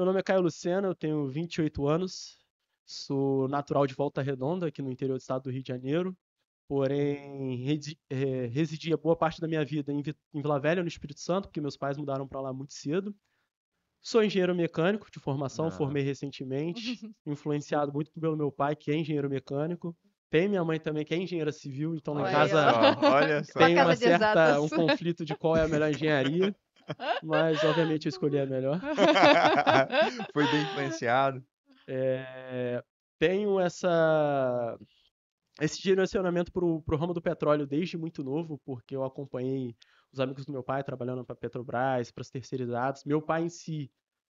Meu nome é Caio Lucena, eu tenho 28 anos, sou natural de Volta Redonda, aqui no interior do estado do Rio de Janeiro, porém eh, residia boa parte da minha vida em Vila Velha, no Espírito Santo, porque meus pais mudaram para lá muito cedo. Sou engenheiro mecânico de formação, ah. formei recentemente, influenciado muito pelo meu pai, que é engenheiro mecânico. Tem minha mãe também, que é engenheira civil, então na casa olha tem uma certa, um conflito de qual é a melhor engenharia. Mas, obviamente, eu escolhi a melhor. Foi bem influenciado. É, tenho essa esse direcionamento para o ramo do petróleo desde muito novo, porque eu acompanhei os amigos do meu pai trabalhando para Petrobras, para as terceirizadas. Meu pai em si,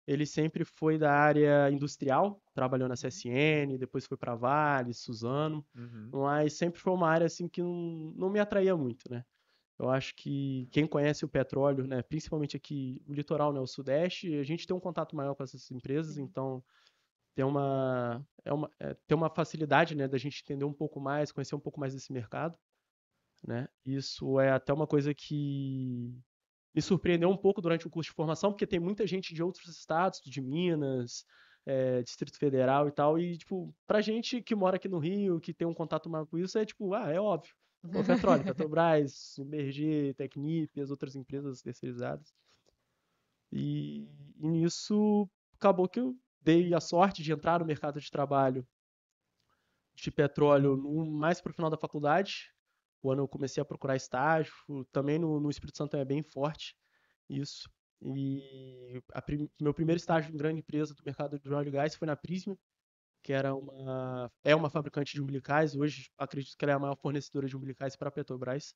ele sempre foi da área industrial, trabalhou na uhum. CSN, depois foi para Vale, Suzano, uhum. mas sempre foi uma área assim que não, não me atraía muito, né? Eu acho que quem conhece o petróleo, né, principalmente aqui o litoral, né, o sudeste, a gente tem um contato maior com essas empresas, uhum. então tem uma, é uma, é, tem uma facilidade né, da gente entender um pouco mais, conhecer um pouco mais desse mercado. Né? Isso é até uma coisa que me surpreendeu um pouco durante o curso de formação, porque tem muita gente de outros estados, de Minas, é, Distrito Federal e tal, e, tipo, para gente que mora aqui no Rio, que tem um contato maior com isso, é tipo, ah, é óbvio. O Petróleo, Petrobras, Submergir, Tecnip as outras empresas terceirizadas. E, e nisso acabou que eu dei a sorte de entrar no mercado de trabalho de petróleo no, mais para o final da faculdade, quando eu comecei a procurar estágio. Também no, no Espírito Santo é bem forte isso. E a, meu primeiro estágio em grande empresa do mercado de óleo e gás foi na Prisma, que era uma é uma fabricante de umbilicais, hoje acredito que ela é a maior fornecedora de umbilicais para a Petrobras.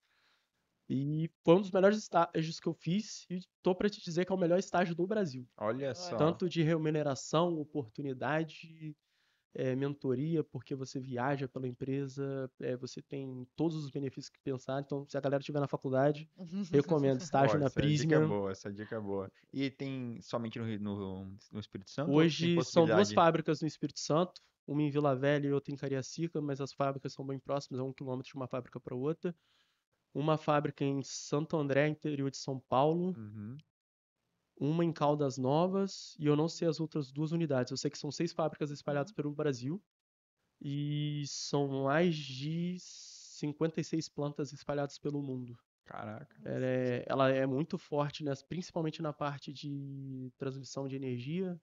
E foi um dos melhores estágios que eu fiz e tô para te dizer que é o melhor estágio do Brasil. Olha só. Tanto de remuneração, oportunidade, é, mentoria, porque você viaja pela empresa, é, você tem todos os benefícios que pensar. Então, se a galera estiver na faculdade, recomendo estágio na Prisma. Essa dica é boa, essa dica é boa. E tem somente no, no, no Espírito Santo? Hoje são duas fábricas no Espírito Santo, uma em Vila Velha e outra em Cariacica, mas as fábricas são bem próximas, é um quilômetro de uma fábrica para outra. Uma fábrica em Santo André, interior de São Paulo, uhum uma em Caldas Novas e eu não sei as outras duas unidades. Eu sei que são seis fábricas espalhadas uhum. pelo Brasil e são mais de 56 plantas espalhadas pelo mundo. Caraca. Ela é, ela é muito forte, né, principalmente na parte de transmissão de energia,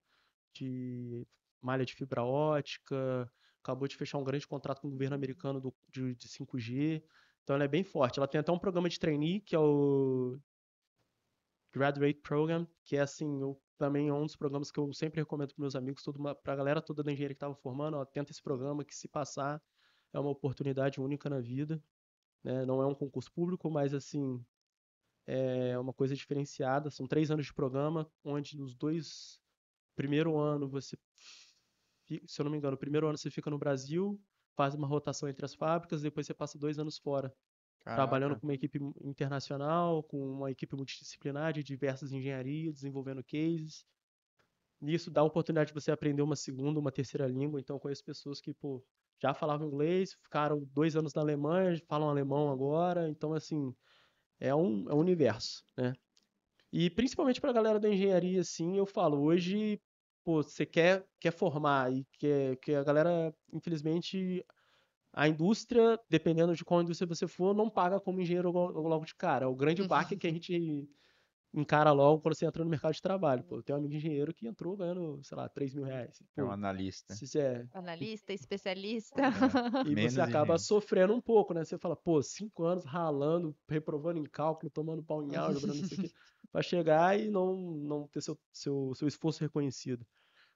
de malha de fibra ótica. Acabou de fechar um grande contrato com o governo americano do, de, de 5G. Então ela é bem forte. Ela tem até um programa de trainee, que é o Graduate Program, que é assim, também é um dos programas que eu sempre recomendo para meus amigos, para a galera toda da engenharia que estava formando, ó, tenta esse programa que se passar é uma oportunidade única na vida. Né? Não é um concurso público, mas assim é uma coisa diferenciada. São três anos de programa, onde nos dois primeiro ano você, se eu não me engano, o primeiro ano você fica no Brasil, faz uma rotação entre as fábricas, depois você passa dois anos fora. Caraca. trabalhando com uma equipe internacional, com uma equipe multidisciplinar de diversas engenharias, desenvolvendo cases. Isso dá a oportunidade de você aprender uma segunda, uma terceira língua. Então, conheço pessoas que, pô, já falavam inglês, ficaram dois anos na Alemanha, falam alemão agora. Então, assim, é um, é um universo, né? E principalmente para a galera da engenharia, assim, eu falo, hoje, pô, você quer, quer formar e quer, que a galera, infelizmente, a indústria, dependendo de qual indústria você for, não paga como engenheiro logo de cara. O grande uhum. baque é que a gente encara logo quando você entra no mercado de trabalho. Pô, eu tenho um amigo engenheiro que entrou ganhando, sei lá, 3 mil reais. Pô, é um analista. Se é... Analista, especialista. É. E Menos você acaba sofrendo um pouco, né? Você fala, pô, cinco anos ralando, reprovando em cálculo, tomando pau em aula, jogando isso aqui, pra chegar e não, não ter seu, seu, seu esforço reconhecido.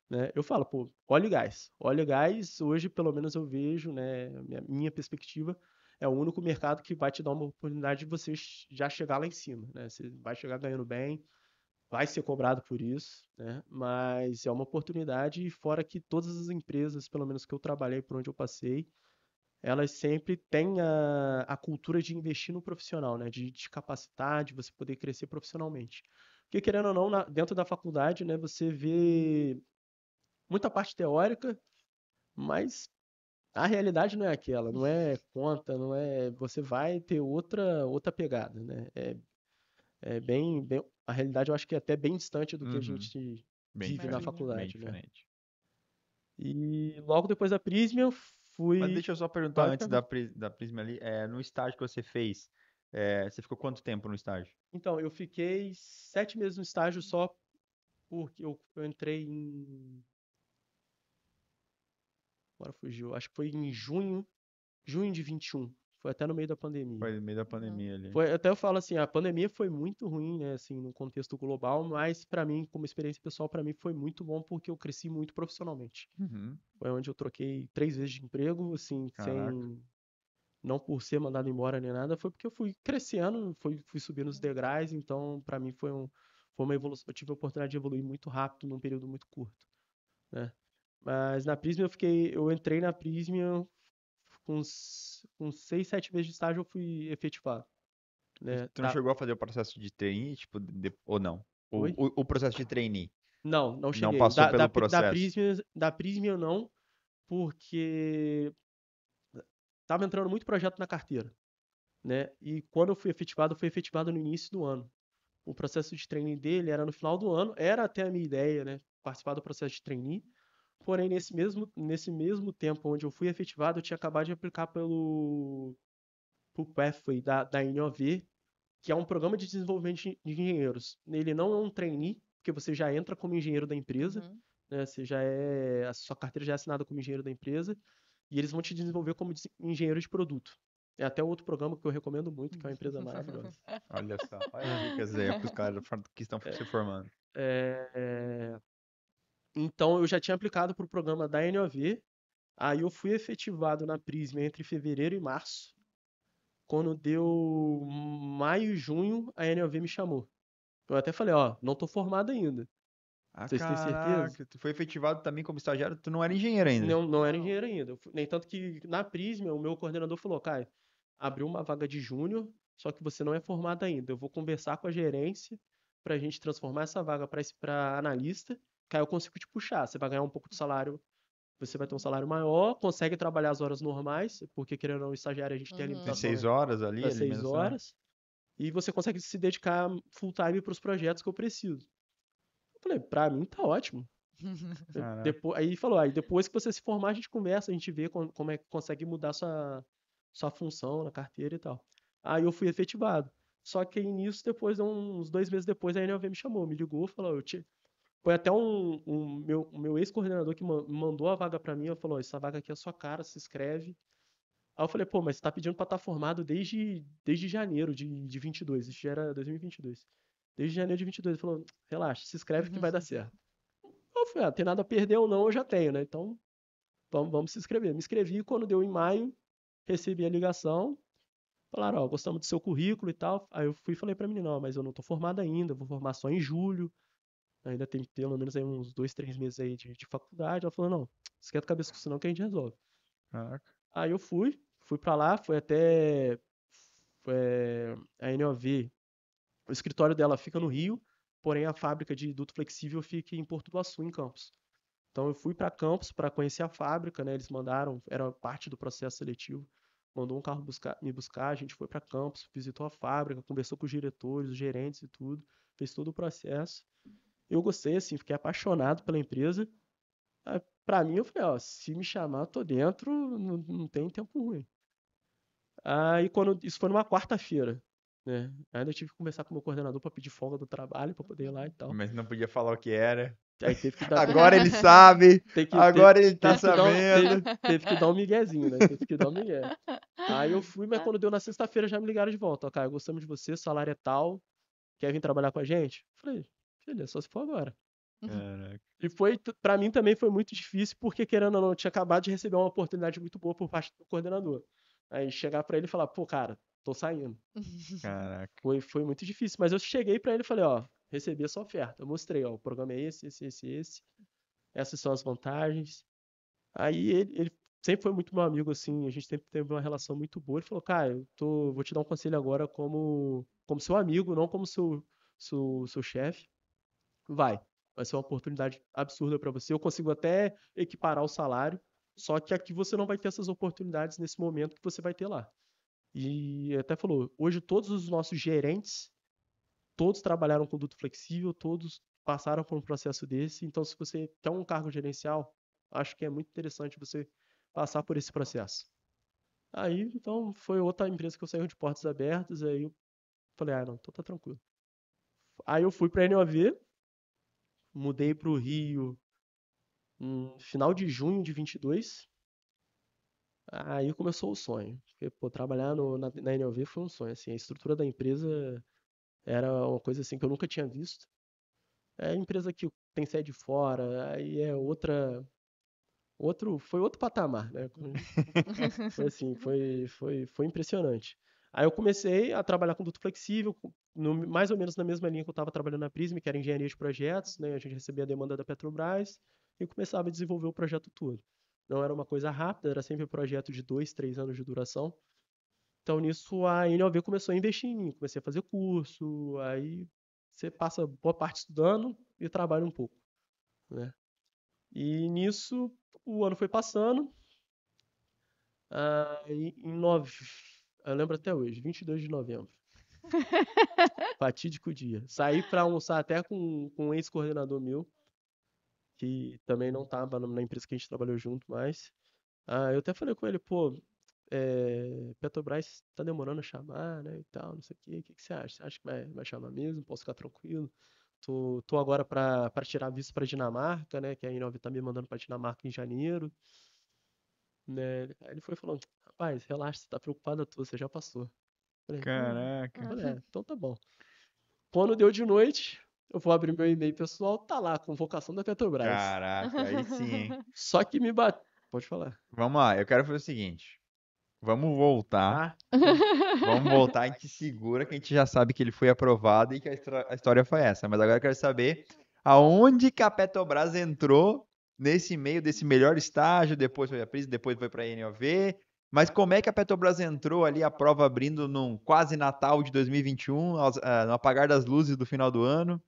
Né? Eu falo, pô, óleo e gás. Óleo e gás, hoje, pelo menos eu vejo, né, minha, minha perspectiva, é o único mercado que vai te dar uma oportunidade de você já chegar lá em cima. Né? Você vai chegar ganhando bem, vai ser cobrado por isso, né? mas é uma oportunidade, e fora que todas as empresas, pelo menos que eu trabalhei, por onde eu passei, elas sempre têm a, a cultura de investir no profissional, né? de te capacitar, de você poder crescer profissionalmente. Porque, querendo ou não, na, dentro da faculdade, né, você vê muita parte teórica, mas a realidade não é aquela, não é conta, não é. Você vai ter outra outra pegada, né? É, é bem, bem, a realidade eu acho que é até bem distante do que uhum. a gente bem vive na faculdade, bem né? Diferente. E logo depois da Prisma eu fui. Mas deixa eu só perguntar antes da, da Prisma ali, é, no estágio que você fez, é, você ficou quanto tempo no estágio? Então eu fiquei sete meses no estágio só porque eu, eu entrei em Agora fugiu. Acho que foi em junho, junho de 21. Foi até no meio da pandemia. Foi no meio da pandemia ali. Foi, até eu falo assim, a pandemia foi muito ruim, né, assim, no contexto global, mas para mim, como experiência pessoal, para mim foi muito bom porque eu cresci muito profissionalmente. Uhum. Foi onde eu troquei três vezes de emprego, assim, Caraca. sem não por ser mandado embora nem nada, foi porque eu fui crescendo, fui, fui subindo os uhum. degraus, então para mim foi um foi uma evolução, eu tive a oportunidade de evoluir muito rápido num período muito curto, né? Mas na Prisma eu fiquei. Eu entrei na Prisma com, com seis, sete meses de estágio eu fui efetivado Né? Tu não tá. chegou a fazer o processo de trainee, tipo, de, ou não? O, o, o, processo de trainee. Não, não cheguei. Não passou da, pelo da, processo. Da Prisma, da Prism eu não, porque tava entrando muito projeto na carteira. Né? E quando eu fui efetivado, eu fui efetivado no início do ano. O processo de trainee dele era no final do ano, era até a minha ideia, né? Participar do processo de trainee, Porém, nesse mesmo, nesse mesmo tempo onde eu fui efetivado, eu tinha acabado de aplicar pelo, pelo Pathway da, da INOV, que é um programa de desenvolvimento de engenheiros. Ele não é um trainee, porque você já entra como engenheiro da empresa, uhum. né? Você já é, a sua carteira já é assinada como engenheiro da empresa, e eles vão te desenvolver como engenheiro de produto. É até outro programa que eu recomendo muito, que é uma empresa maravilhosa. Olha só, olha que exemplos, caras que estão é, se formando. É, é então eu já tinha aplicado para o programa da NOV, aí eu fui efetivado na Prisma entre fevereiro e março. Quando deu maio e junho, a NOV me chamou. Eu até falei, ó, não tô formado ainda. Ah, Vocês têm certeza? Tu foi efetivado também como estagiário, tu não era engenheiro ainda. Não, não era engenheiro ainda. Fui, nem tanto que na Prisma, o meu coordenador falou, cara, abriu uma vaga de júnior, só que você não é formado ainda. Eu vou conversar com a gerência pra gente transformar essa vaga para analista Cara, eu consigo te puxar. Você vai ganhar um pouco de salário, você vai ter um salário maior, consegue trabalhar as horas normais, porque querendo ou não, estagiário a gente uhum. tem a limitação. Tem seis horas ali, é seis horas. E você consegue se dedicar full time para os projetos que eu preciso. Eu falei, pra mim tá ótimo. depois, aí falou, aí depois que você se formar, a gente conversa, a gente vê como é que consegue mudar sua, sua função na carteira e tal. Aí eu fui efetivado. Só que aí nisso, depois, uns dois meses depois, a NLV me chamou, me ligou, falou, eu te, foi até um, um meu, meu ex-coordenador que mandou a vaga para mim, ele falou, essa vaga aqui é sua cara, se inscreve. Aí eu falei, pô, mas você tá pedindo para estar tá formado desde, desde janeiro de, de 22, isso já era 2022. Desde janeiro de 22, ele falou, relaxa, se inscreve que vai dar uhum. certo. Eu falei, ah, tem nada a perder ou não, eu já tenho, né? Então, vamos, vamos se inscrever. Me inscrevi, quando deu em maio, recebi a ligação, falaram, ó, gostamos do seu currículo e tal. Aí eu fui e falei pra menina, ó, mas eu não tô formada ainda, vou formar só em julho ainda tem pelo menos aí uns dois, três meses aí de, de faculdade. Ela falou, não, esquenta a cabeça com isso não que a gente resolve. Caraca. Aí eu fui, fui para lá, foi até é, a NOV. O escritório dela fica no Rio, porém a fábrica de duto flexível fica em Porto do Açu, em Campos. Então eu fui para Campos para conhecer a fábrica, né? Eles mandaram, era parte do processo seletivo. Mandou um carro buscar, me buscar, a gente foi para Campos, visitou a fábrica, conversou com os diretores, os gerentes e tudo, fez todo o processo. Eu gostei, assim, fiquei apaixonado pela empresa. Ah, para mim, eu falei, ó, se me chamar, eu tô dentro, não, não tem tempo ruim. Aí, quando isso foi numa quarta-feira, né? Ainda tive que conversar com o meu coordenador para pedir folga do trabalho, para poder ir lá e tal. Mas não podia falar o que era. Dar... Agora ele sabe. Que, agora teve, ele tá sabendo. teve, teve, que dar um miguezinho, né? Teve que dar um migué. Aí eu fui, mas quando deu na sexta-feira já me ligaram de volta. Ó, cara, gostamos de você, salário é tal. Quer vir trabalhar com a gente? Falei, filha, só se for agora. Uhum. Caraca. E foi, para mim também foi muito difícil, porque querendo ou não, eu tinha acabado de receber uma oportunidade muito boa por parte do coordenador. Aí chegar para ele e falar, pô, cara, tô saindo. Caraca. Foi, foi muito difícil, mas eu cheguei para ele e falei, ó, recebi essa oferta. Eu mostrei, ó, o programa é esse, esse, esse, esse. Essas são as vantagens. Aí ele, ele sempre foi muito meu amigo, assim, a gente sempre teve uma relação muito boa. Ele falou, cara, eu tô, vou te dar um conselho agora como, como seu amigo, não como seu, seu, seu chefe vai. Vai ser uma oportunidade absurda para você. Eu consigo até equiparar o salário, só que aqui você não vai ter essas oportunidades nesse momento que você vai ter lá. E até falou, hoje todos os nossos gerentes, todos trabalharam com duto flexível, todos passaram por um processo desse. Então, se você quer um cargo gerencial, acho que é muito interessante você passar por esse processo. Aí, então, foi outra empresa que eu saí de portas abertas, aí eu falei, ah, não, então tá tranquilo. Aí eu fui para a NOV, mudei para o Rio no final de junho de 22. Aí começou o sonho. Porque, pô, trabalhar no, na, na NLV foi um sonho. Assim, a estrutura da empresa era uma coisa assim que eu nunca tinha visto. É empresa que tem sede fora, aí é outra outro foi outro patamar né foi assim foi foi foi impressionante Aí eu comecei a trabalhar com duto flexível, no, mais ou menos na mesma linha que eu estava trabalhando na Prisma, que era engenharia de projetos, né? A gente recebia a demanda da Petrobras e começava a desenvolver o projeto todo. Não era uma coisa rápida, era sempre um projeto de dois, três anos de duração. Então, nisso, a NLV começou a investir em mim, comecei a fazer curso, aí você passa boa parte estudando e trabalha um pouco, né? E nisso, o ano foi passando, ah, em nove eu lembro até hoje, 22 de novembro. Fatídico dia. Saí para almoçar até com, com um ex-coordenador meu, que também não estava na empresa que a gente trabalhou junto mais. Ah, eu até falei com ele, pô, é, Petrobras tá demorando a chamar, né, e tal, não sei o quê. O que, que você acha? Você acha que vai, vai chamar mesmo? Posso ficar tranquilo? Tô, tô agora para tirar visto para Dinamarca, né, que a Inova tá me mandando para Dinamarca em janeiro. Né? Aí ele foi falando, rapaz, relaxa, você tá preocupado à toa, você já passou. Falei, hum, Caraca. é, então tá bom. Quando deu de noite, eu vou abrir meu e-mail pessoal, tá lá, convocação da Petrobras. Caraca, aí sim, hein? Só que me bate. Pode falar. Vamos lá, eu quero fazer o seguinte. Vamos voltar. Tá? Vamos voltar, a gente segura que a gente já sabe que ele foi aprovado e que a, história foi essa. Mas agora eu quero saber aonde que a Petrobras entrou nesse meio desse melhor estágio, depois foi a Pris, depois foi para a NOV. Mas como é que a Petrobras entrou ali a prova abrindo num quase Natal de 2021, eh, no apagar das luzes do final do ano?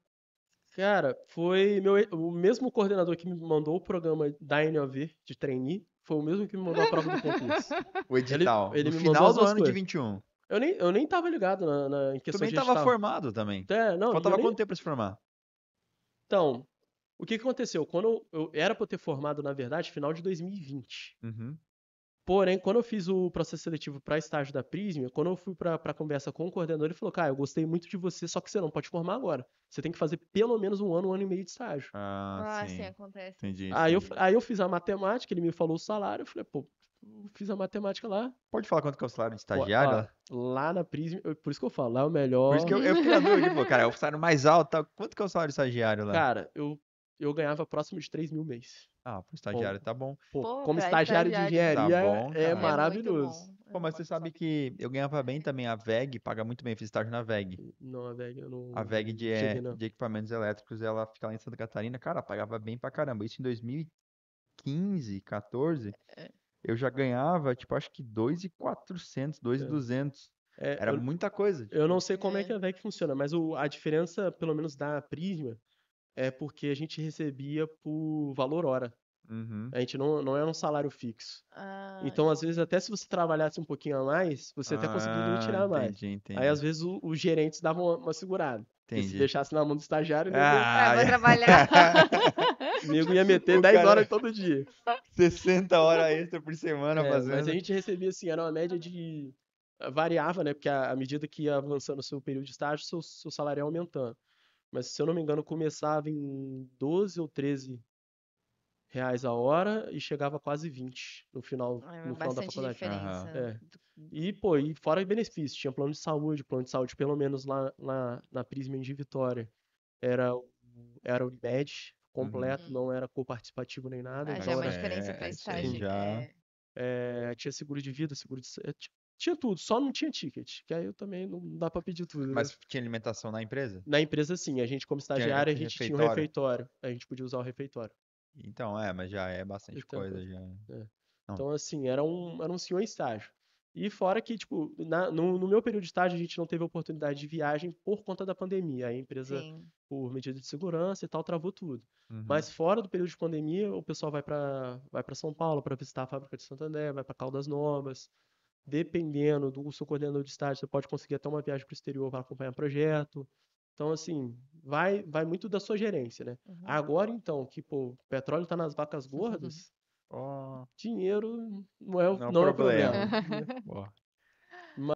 Cara, foi meu, o mesmo coordenador que me mandou o programa da NOV de trainee, foi o mesmo que me mandou a prova do concurso. O edital. Ele, ele no me final do ano coisas. de 21. Eu nem, eu nem tava ligado na, na em questão de Tu também tava formado também. É, não. Faltava nem... quanto tempo pra se formar? Então, o que, que aconteceu? Quando eu, eu era pra eu ter formado, na verdade, final de 2020. Uhum. Porém, quando eu fiz o processo seletivo para estágio da Prisma, quando eu fui para a conversa com o coordenador, ele falou: Cara, eu gostei muito de você, só que você não pode formar agora. Você tem que fazer pelo menos um ano, um ano e meio de estágio. Ah, ah sim. sim, acontece. Entendi, entendi. Aí, eu, aí eu fiz a matemática, ele me falou o salário, eu falei: Pô, fiz a matemática lá. Pode falar quanto que é o salário de estagiário? lá? lá na Prisma, por isso que eu falo, lá é o melhor. Por isso que eu, eu fiquei na dúvida, tipo, cara, é o salário mais alto, tá, quanto que é o salário de estagiário lá? Cara, eu, eu ganhava próximo de 3 mil mês. Ah, pro estagiário Pô. tá bom. Pô, Pô, como estagiário, estagiário, de engenharia tá, é é tá bom, é, é maravilhoso. Pô, mas você sabe que eu ganhava bem também a VEG, paga muito bem, fiz estágio na VEG. Não, a VEG eu não. A VEG de, Cheguei, eh, de equipamentos elétricos, ela fica lá em Santa Catarina, cara, pagava bem pra caramba. Isso em 2015, 14, é. eu já ganhava, tipo, acho que 2,400, 2,200. É. É, Era eu, muita coisa. Tipo. Eu não tipo. sei como é. que é. a Veg funciona, mas o, a diferença, pelo menos da Prisma, é porque a gente recebia por valor hora. Uhum. A gente não, não era um salário fixo. Ah, então, às vezes, até se você trabalhasse um pouquinho a mais, você até ah, conseguiria tirar mais. Entendi, entendi. Aí, às vezes, os gerentes davam uma, uma segurada. Entendi. se deixasse na mão do estagiário, ah, ninguém... Ah, trabalhar. ia meter o 10 cara... horas todo dia. 60 horas extra por semana é, fazendo. Mas a gente recebia, assim, era uma média de. Variava, né? Porque à medida que ia avançando o seu período de estágio, seu, seu salário ia aumentando mas se eu não me engano, começava em 12 ou 13 reais a hora e chegava a quase 20 no final, ah, é, no final da faculdade. Diferença. É. E, pô, e fora benefícios, tinha plano de saúde, plano de saúde, pelo menos lá, na na Prisma de Vitória. Era, era IBED uhum. completo, uhum. não hum. era coparticipativo nem nada. Ah, então já era... é uma diferença para é, é, estágio. É, já... É, tinha seguro de vida, seguro de. Eh, tinha tudo, só não tinha ticket, que aí eu também não dá para pedir tudo. Né? Mas tinha alimentação na empresa? Na empresa sim, a gente como estagiário, a gente refeitório. tinha um refeitório, a gente podia usar o refeitório. Então, é, mas já é bastante então, coisa. É. Já... É. Então, assim, era um, era um senhor estágio. E fora que, tipo, na, no, no, meu período de estágio, a gente não teve oportunidade de viagem por conta da pandemia. A empresa, Sim. por medida de segurança e tal, travou tudo. Uhum. Mas fora do período de pandemia, o pessoal vai para vai pra São Paulo para visitar a fábrica de Santander, vai para Caldas Novas, Dependendo do seu coordenador de estágio, você pode conseguir até uma viagem para o exterior para acompanhar projeto. Então, assim, vai, vai muito da sua gerência, né? Uhum. Agora, então, que pô, o petróleo está nas vacas gordas, uhum. dinheiro não é, não, é não é problema. é problema.